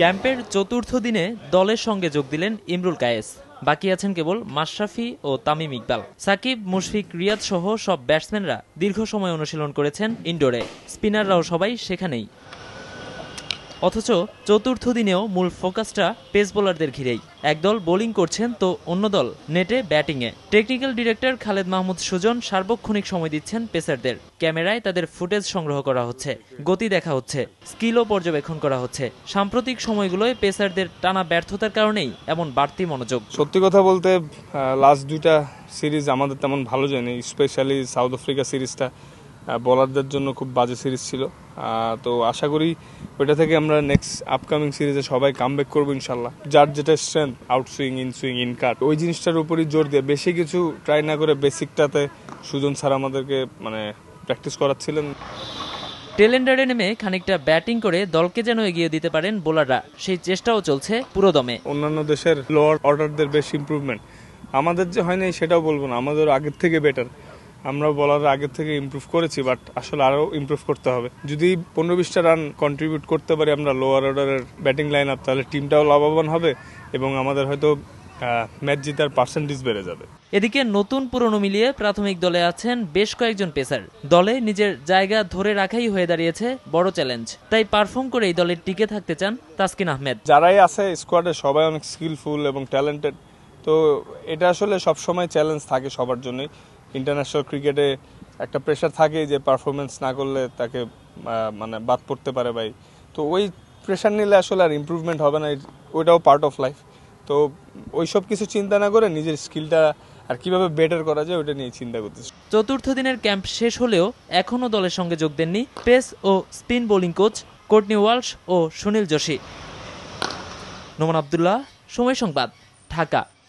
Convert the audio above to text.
ক্যাম্পের চতুর্থ দিনে দলের সঙ্গে যোগ দিলেন ইমরুল কায়েস বাকি আছেন কেবল মাশরাফি ও তামিম ইকবাল সাকিব মুশফিক রিয়াদ সহ সব ব্যাটসম্যানরা দীর্ঘ সময় অনুশীলন করেছেন ইনডোরে স্পিনাররাও সবাই সেখানেই অথচ চতুর্থ দিনেও মূল ফোকাসটা পেস বোলারদের ঘিরেই একদল বোলিং করছেন তো অন্য দল নেটে ব্যাটিংয়ে টেকনিক্যাল ডিরেক্টর খালেদ মাহমুদ সুজন সার্বক্ষণিক সময় দিচ্ছেন পেসারদের ক্যামেরায় তাদের ফুটেজ সংগ্রহ করা হচ্ছে গতি দেখা হচ্ছে স্কিলও পর্যবেক্ষণ করা হচ্ছে সাম্প্রতিক সময়গুলোয় পেসারদের টানা ব্যর্থতার কারণেই এমন বাড়তি মনোযোগ সত্যি কথা বলতে লাস্ট দুইটা সিরিজ আমাদের তেমন ভালো যায়নি স্পেশালি সাউথ আফ্রিকা সিরিজটা বলারদের জন্য খুব বাজে সিরিজ ছিল তো আশা করি ওইটা থেকে আমরা নেক্সট আপকামিং সিরিজে সবাই কাম ব্যাক করবো ইনশাল্লাহ যার যেটা strength outswing inswing in cut ওই জিনিসটার উপরই জোর দিয়ে বেশি কিছু ট্রাই না করে বেসিকটাতে সুজন স্যার আমাদেরকে মানে প্র্যাকটিস করাচ্ছিলেন টেলেন্ডারে নেমে খানিকটা ব্যাটিং করে দলকে যেন এগিয়ে দিতে পারেন বোলাররা সেই চেষ্টাও চলছে পুরো দমে অন্যান্য দেশের লোয়ার অর্ডারদের বেশ ইম্প্রুভমেন্ট আমাদের যে হয় সেটাও বলবো না আমাদের আগের থেকে বেটার আমরা বলার আগে থেকে ইম্প্রুভ করেছি বাট আসলে আরও ইম্প্রুভ করতে হবে যদি পনেরো বিশটা রান কন্ট্রিবিউট করতে পারি আমরা লোয়ার অর্ডারের ব্যাটিং লাইন আপ তাহলে টিমটাও লাভবান হবে এবং আমাদের হয়তো ম্যাচ জেতার পার্সেন্টেজ বেড়ে যাবে এদিকে নতুন পুরনো মিলিয়ে প্রাথমিক দলে আছেন বেশ কয়েকজন পেসার দলে নিজের জায়গা ধরে রাখাই হয়ে দাঁড়িয়েছে বড় চ্যালেঞ্জ তাই পারফর্ম করে এই দলে টিকে থাকতে চান তাসকিন আহমেদ যারাই আছে স্কোয়াডে সবাই অনেক স্কিলফুল এবং ট্যালেন্টেড তো এটা আসলে সবসময় চ্যালেঞ্জ থাকে সবার জন্যই ইন্টারন্যাশনাল ক্রিকেটে একটা প্রেশার থাকে যে পারফরমেন্স না করলে তাকে মানে বাদ পড়তে পারে ভাই তো ওই প্রেশার নিলে আসলে আর ইম্প্রুভমেন্ট হবে না ওইটাও পার্ট অফ লাইফ তো ওই সব কিছু চিন্তা না করে নিজের স্কিলটা আর কিভাবে বেটার করা যায় ওটা নিয়ে চিন্তা করতেছি চতুর্থ দিনের ক্যাম্প শেষ হলেও এখনও দলের সঙ্গে যোগ দেননি পেস ও spin bowling coach Courtney Walsh ও সুনীল জোশী নোমান আবদুল্লাহ সময় সংবাদ ঢাকা